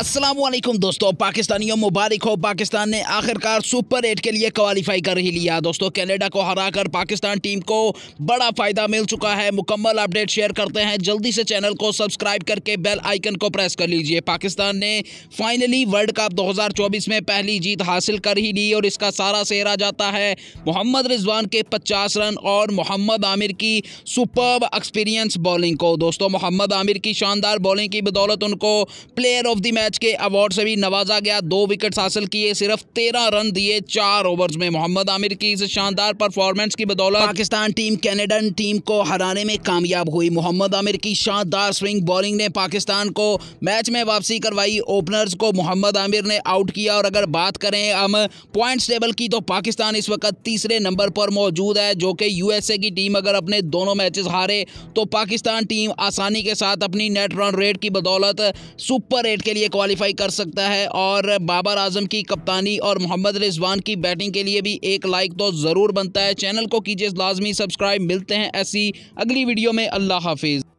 असलम दोस्तों पाकिस्तानियों मुबारक हो पाकिस्तान ने आखिरकार सुपर एट के लिए क्वालिफाई कर ही लिया दोस्तों कनाडा को हराकर पाकिस्तान टीम को बड़ा फ़ायदा मिल चुका है मुकम्मल अपडेट शेयर करते हैं जल्दी से चैनल को सब्सक्राइब करके बेल आइकन को प्रेस कर लीजिए पाकिस्तान ने फाइनली वर्ल्ड कप 2024 में पहली जीत हासिल कर ही ली और इसका सारा सेहरा जाता है मोहम्मद रिजवान के पचास रन और मोहम्मद आमिर की सुपर एक्सपीरियंस बॉलिंग को दोस्तों मोहम्मद आमिर की शानदार बॉलिंग की बदौलत उनको player of the match match के अवार्ड से भी नवाजा गया दो विकेट हासिल किए सिर्फ तेरह रन दिए चार ओवर में मोहम्मद आमिर की इस शानदार परफॉर्मेंस की बदौलत पाकिस्तान टीम कैनेडन टीम को हराने में कामयाब हुई मोहम्मद आमिर की शानदार स्विंग बॉलिंग ने पाकिस्तान को मैच में वापसी करवाई ओपनर्स को मोहम्मद आमिर ने आउट किया और अगर बात करें हम पॉइंट्स टेबल की तो पाकिस्तान इस वक्त तीसरे नंबर पर मौजूद है जो कि यूएसए की टीम अगर अपने दोनों मैचेस हारे तो पाकिस्तान टीम आसानी के साथ अपनी नेट रन रेट की बदौलत सुपर एट के लिए क्वालिफाई कर सकता है और बाबर आजम की कप्तानी और मोहम्मद रिजवान की बैटिंग के लिए भी एक लाइक तो ज़रूर बनता है चैनल को कीजिए लाजमी सब्सक्राइब मिलते हैं ऐसी अगली वीडियो में अल्लाह हाफिज़